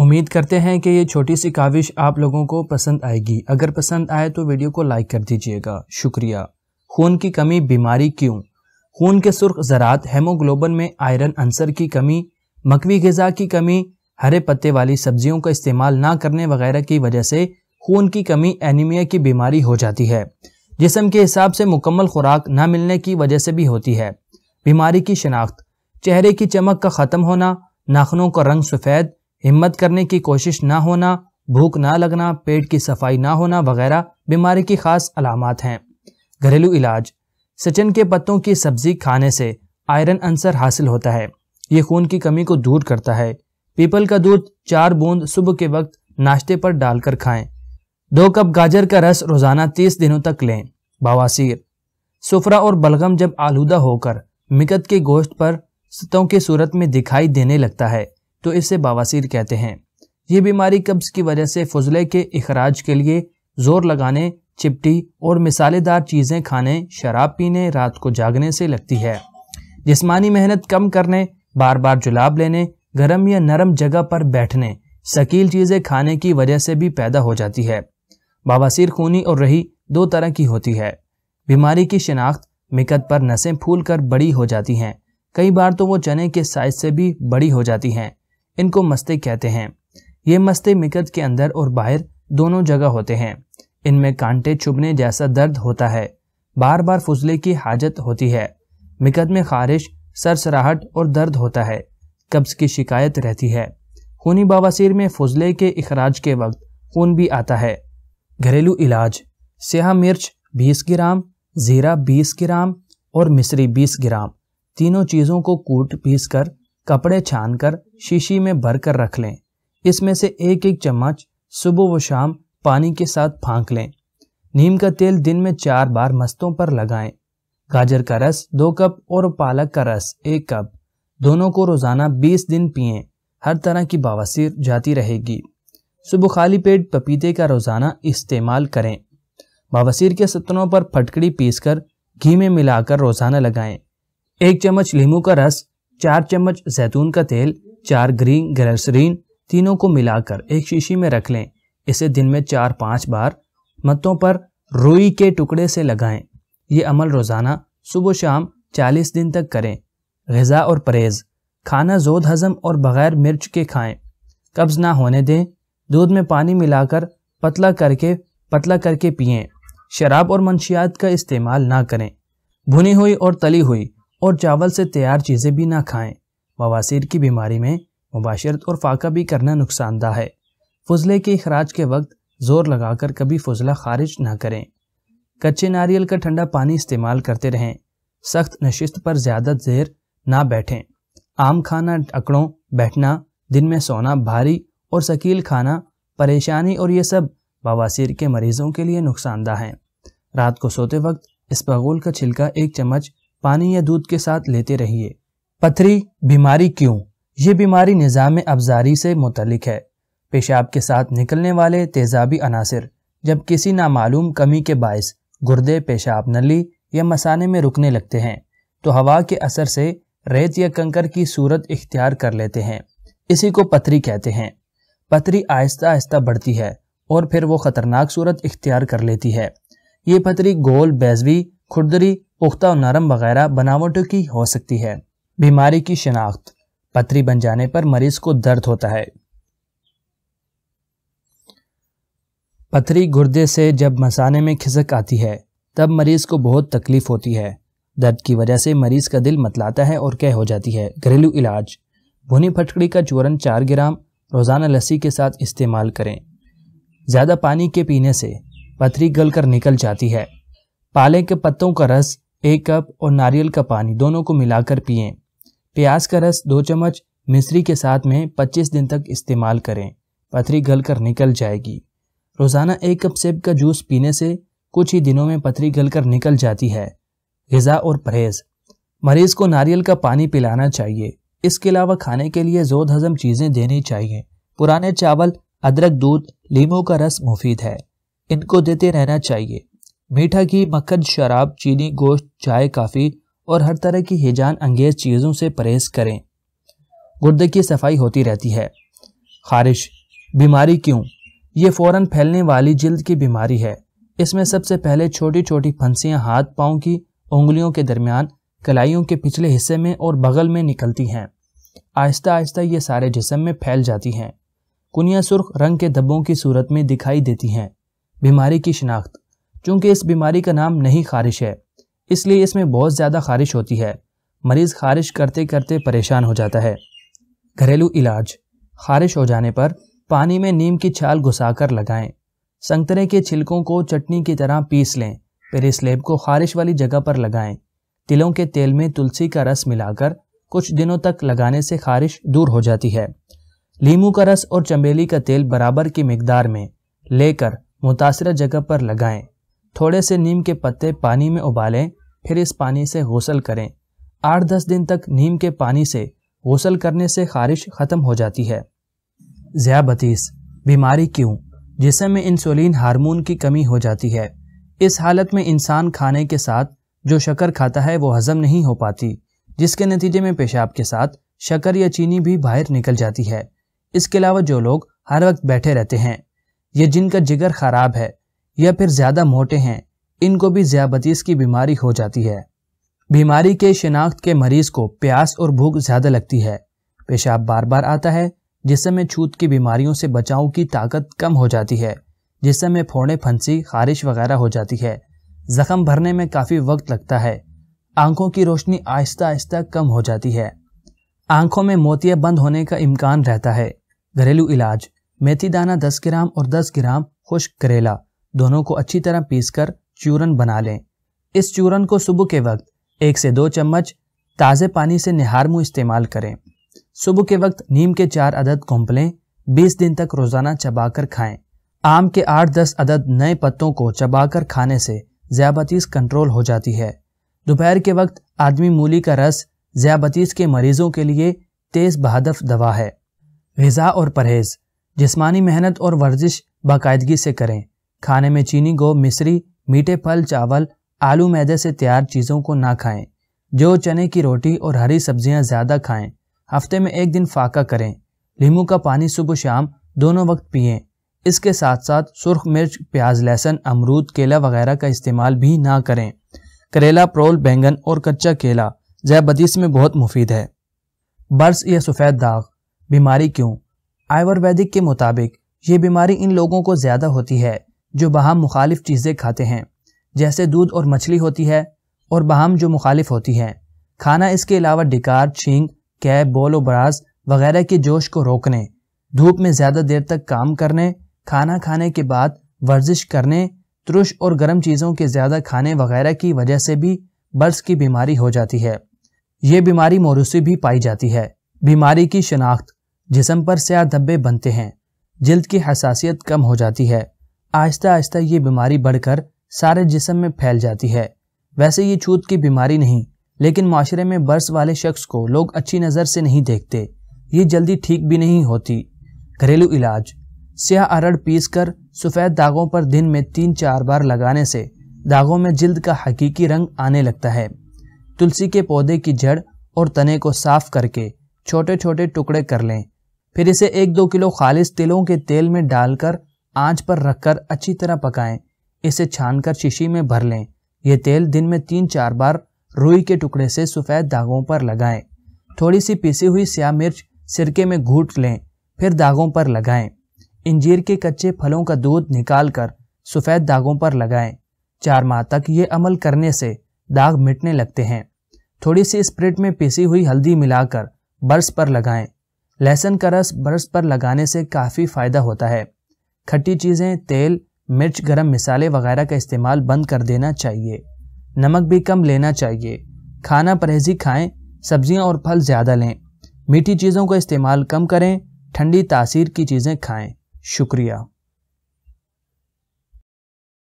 उम्मीद करते हैं कि ये छोटी सी काविश आप लोगों को पसंद आएगी अगर पसंद आए तो वीडियो को लाइक कर दीजिएगा शुक्रिया खून की कमी बीमारी क्यों खून के सुर्ख ज़रात हेमोग्लोबन में आयरन अंसर की कमी मकवी गज़ा की कमी हरे पत्ते वाली सब्जियों का इस्तेमाल ना करने वगैरह की वजह से खून की कमी एनीमिया की बीमारी हो जाती है जिसम के हिसाब से मुकम्मल खुराक ना मिलने की वजह से भी होती है बीमारी की शनाख्त चेहरे की चमक का ख़त्म होना नाखनों का रंग सफ़ेद हिम्मत करने की कोशिश ना होना भूख ना लगना पेट की सफाई ना होना वगैरह बीमारी की खास अलामत हैं घरेलू इलाज सचन के पत्तों की सब्जी खाने से आयरन अंसर हासिल होता है ये खून की कमी को दूर करता है पीपल का दूध चार बूंद सुबह के वक्त नाश्ते पर डालकर खाएं दो कप गाजर का रस रोजाना तीस दिनों तक लें बवासीर सुफरा और बलगम जब आलूदा होकर मिकत के गोश्त पर सतों की सूरत में दिखाई देने लगता है तो इसे बवासीर कहते हैं ये बीमारी कब्ज की वजह से फजले के अखराज के लिए जोर लगाने चिपटी और मिसालेदार चीज़ें खाने शराब पीने रात को जागने से लगती है जिसमानी मेहनत कम करने बार बार जुलाब लेने गर्म या नरम जगह पर बैठने शकील चीज़ें खाने की वजह से भी पैदा हो जाती है बवासीर खूनी और रही दो तरह की होती है बीमारी की शिनाख्त मिकत पर नसें फूल कर बड़ी हो जाती हैं कई बार तो वो चने के साइज से भी बड़ी हो जाती हैं इनको मस्ते कहते हैं ये मस्ते मिकद के अंदर और बाहर दोनों जगह होते हैं इनमें कांटे चुभने जैसा दर्द होता है बार बार फुजले की हाजत होती है मिकद में खारिश सरसराहट और दर्द होता है कब्ज़ की शिकायत रहती है खूनी बवासीर में फुजले के अखराज के वक्त खून भी आता है घरेलू इलाज स्याह मिर्च 20 ग्राम ज़ीरा 20 ग्राम और मिसरी 20 ग्राम तीनों चीज़ों को कूट पीस कर कपड़े छानकर शीशी में भरकर रख लें इसमें से एक एक चम्मच सुबह व शाम पानी के साथ फांक लें नीम का तेल दिन में चार बार मस्तों पर लगाएं। गाजर का रस दो कप और पालक का रस एक कप दोनों को रोजाना बीस दिन पिए हर तरह की बवासीर जाती रहेगी सुबह खाली पेट पपीते का रोजाना इस्तेमाल करें बवासीर के सतनों पर फटकड़ी पीसकर घी में मिलाकर रोजाना लगाएं एक चम्मच लीमू का रस चार चम्मच जैतून का तेल चार ग्रीन ग्रेसरीन तीनों को मिलाकर एक शीशी में रख लें इसे दिन में चार पाँच बार मत्तों पर रुई के टुकड़े से लगाएं ये अमल रोज़ाना सुबह शाम चालीस दिन तक करें गज़ा और परहेज़ खाना जोद हज़म और बग़ैर मिर्च के खाएं कब्ज़ ना होने दें दूध में पानी मिलाकर पतला करके पतला करके पिएं शराब और मनशियात का इस्तेमाल ना करें भुनी हुई और तली हुई और चावल से तैयार चीज़ें भी ना खाएं बवासीर की बीमारी में मुबाशरत और फाका भी करना नुकसानदा है फजले के अखराज के वक्त ज़ोर लगाकर कभी फजला खारिज ना करें कच्चे नारियल का ठंडा पानी इस्तेमाल करते रहें सख्त नशिस्त पर ज़्यादा देर ना बैठें आम खाना अकड़ों बैठना दिन में सोना भारी और शकील खाना परेशानी और ये सब बवासीर के मरीजों के लिए नुकसानदा हैं रात को सोते वक्त इस बगोल का छिलका एक चम्मच पानी या दूध के साथ लेते रहिए पथरी बीमारी क्यों ये बीमारी निज़ाम अफजारी से मुतलिक है पेशाब के साथ निकलने वाले तेजाबी अनासर जब किसी नामालूम कमी के बायस गुर्दे पेशाब नली या मसाने में रुकने लगते हैं तो हवा के असर से रेत या कंकर की सूरत इख्तियार कर लेते हैं इसी को पथरी कहते हैं पथरी आहिस्ता आहिस्ता बढ़ती है और फिर वो ख़तरनाक सूरत इख्तियार कर लेती है ये पथरी गोल बैजवी खुरदरी पुख्ता और नरम वगैरह बनावटों की हो सकती है बीमारी की शिनाख्त पथरी बन जाने पर मरीज को दर्द होता है पथरी गुर्दे से जब मसाने में खिसक आती है तब मरीज को बहुत तकलीफ होती है दर्द की वजह से मरीज का दिल मतलाता है और कह हो जाती है घरेलू इलाज भुनी फटकड़ी का चूरन चार ग्राम रोज़ाना लस्सी के साथ इस्तेमाल करें ज़्यादा पानी के पीने से पथरी गल कर निकल जाती है पाले के पत्तों का रस एक कप और नारियल का पानी दोनों को मिलाकर पिएं प्याज का रस दो चम्मच मिश्री के साथ में 25 दिन तक इस्तेमाल करें पथरी गल कर निकल जाएगी रोज़ाना एक कप सेब का जूस पीने से कुछ ही दिनों में पथरी गल कर निकल जाती है गज़ा और परहेज़ मरीज़ को नारियल का पानी पिलाना चाहिए इसके अलावा खाने के लिए जोद हज़म चीज़ें देनी चाहिए पुराने चावल अदरक दूध लीमू का रस मुफीद है इनको देते रहना चाहिए मीठा घी मक्खन शराब चीनी गोश्त चाय काफ़ी और हर तरह की हिजान अंगेज चीज़ों से परहेज करें गुर्दे की सफाई होती रहती है खारिश बीमारी क्यों ये फ़ौरन फैलने वाली जल्द की बीमारी है इसमें सबसे पहले छोटी छोटी फंसियाँ हाथ पाँव की उंगलियों के दरमियान कलाइयों के पिछले हिस्से में और बगल में निकलती हैं आहिस्ता आहिस्ता ये सारे जिसम में फैल जाती हैं कुनिया सुर्ख रंग के धब्बों की सूरत में दिखाई देती हैं बीमारी की शनाख्त चूँकि इस बीमारी का नाम नहीं खारिश है इसलिए इसमें बहुत ज़्यादा खारिश होती है मरीज़ खारिश करते करते परेशान हो जाता है घरेलू इलाज खारिश हो जाने पर पानी में नीम की छाल घुसाकर लगाएं संतरे के छिलकों को चटनी की तरह पीस लें फिर इस लेप को खारिश वाली जगह पर लगाएं तिलों के तेल में तुलसी का रस मिलाकर कुछ दिनों तक लगाने से खारिश दूर हो जाती है लीमू का रस और चमेली का तेल बराबर की मकदार में लेकर मुतासर जगह पर लगाएं थोड़े से नीम के पत्ते पानी में उबालें फिर इस पानी से गसल करें आठ दस दिन तक नीम के पानी से गसल करने से खारिश ख़त्म हो जाती है ज्याबतीस बीमारी क्यों जिसम में इंसुलिन हार्मोन की कमी हो जाती है इस हालत में इंसान खाने के साथ जो शक्कर खाता है वो हज़म नहीं हो पाती जिसके नतीजे में पेशाब के साथ शक्कर या चीनी भी बाहर निकल जाती है इसके अलावा जो लोग हर वक्त बैठे रहते हैं या जिनका जिगर ख़राब है या फिर ज़्यादा मोटे हैं इनको भी ज़्याबतीस की बीमारी हो जाती है बीमारी के शिनाख्त के मरीज को प्यास और भूख ज़्यादा लगती है पेशाब बार बार आता है जिसमें छूत की बीमारियों से बचाव की ताकत कम हो जाती है जिसमें फोड़े फंसी खारिश वगैरह हो जाती है जख्म भरने में काफ़ी वक्त लगता है आंखों की रोशनी आहिस्ता आहिस्ता कम हो जाती है आंखों में मोतिया बंद होने का इम्कान रहता है घरेलू इलाज मेथी दाना दस ग्राम और दस ग्राम खुश्क करेला दोनों को अच्छी तरह पीसकर चूरन बना लें इस चूरन को सुबह के वक्त एक से दो चम्मच ताज़े पानी से निहार मुँह इस्तेमाल करें सुबह के वक्त नीम के चार अदद घोंपलें बीस दिन तक रोज़ाना चबाकर खाएं आम के आठ दस अदद नए पत्तों को चबाकर खाने से ज़्याबतीस कंट्रोल हो जाती है दोपहर के वक्त आदमी मूली का रस ज़्याबतीस के मरीज़ों के लिए तेज़ बहादफ दवा है गज़ा और परहेज़ जिस्मानी मेहनत और वर्जिश बाकायदगी से करें खाने में चीनी को मिश्री मीठे फल चावल आलू मैदे से तैयार चीज़ों को ना खाएं जो चने की रोटी और हरी सब्जियां ज़्यादा खाएं हफ्ते में एक दिन फाका करें लीमू का पानी सुबह शाम दोनों वक्त पिएं इसके साथ साथ सुर्ख मिर्च प्याज लहसुन अमरूद केला वगैरह का इस्तेमाल भी ना करें करेला प्रोल बैंगन और कच्चा केला जैबदीस में बहुत मुफीद है बर्स या सफ़ेद दाग बीमारी क्यों आयुर्वैदिक के मुताबिक ये बीमारी इन लोगों को ज़्यादा होती है जो बहाम मुखालिफ चीज़ें खाते हैं जैसे दूध और मछली होती है और बहम जो मुखालिफ होती है खाना इसके अलावा डिकार छींग कैब बोलो बराज वगैरह के जोश को रोकने धूप में ज़्यादा देर तक काम करने खाना खाने के बाद वर्जिश करने तुरश और गर्म चीज़ों के ज़्यादा खाने वगैरह की वजह से भी बर्स की बीमारी हो जाती है ये बीमारी मौरूसी भी पाई जाती है बीमारी की शनाख्त जिसम पर स्या धब्बे बनते हैं जल्द की हसासियत कम हो जाती है आहिस्ता आहिस्ता ये बीमारी बढ़कर सारे जिसम में फैल जाती है वैसे ये छूत की बीमारी नहीं लेकिन माशरे में बर्स वाले शख्स को लोग अच्छी नज़र से नहीं देखते ये जल्दी ठीक भी नहीं होती घरेलू इलाज स्याह अरड़ पीस कर सफ़ेद दागों पर दिन में तीन चार बार लगाने से दागों में जल्द का हकीकी रंग आने लगता है तुलसी के पौधे की जड़ और तने को साफ करके छोटे छोटे टुकड़े कर लें फिर इसे एक दो किलो खालिश तिलों के तेल में डालकर आंच पर रखकर अच्छी तरह पकाएं इसे छानकर शीशी में भर लें यह तेल दिन में तीन चार बार रुई के टुकड़े से सफ़ेद दागों पर लगाएं थोड़ी सी पीसी हुई स्या मिर्च सिरके में घूट लें फिर दागों पर लगाएं इंजीर के कच्चे फलों का दूध निकाल कर सफ़ेद दागों पर लगाएं चार माह तक ये अमल करने से दाग मिटने लगते हैं थोड़ी सी स्प्रिट में पीसी हुई हल्दी मिलाकर बर्स पर लगाएं लहसुन का रस बर्स पर लगाने से काफ़ी फ़ायदा होता है खट्टी चीज़ें तेल मिर्च गरम मिसाले वगैरह का इस्तेमाल बंद कर देना चाहिए नमक भी कम लेना चाहिए खाना परहेजी खाएं सब्जियां और फल ज़्यादा लें मीठी चीज़ों का इस्तेमाल कम करें ठंडी तासीर की चीज़ें खाएं शुक्रिया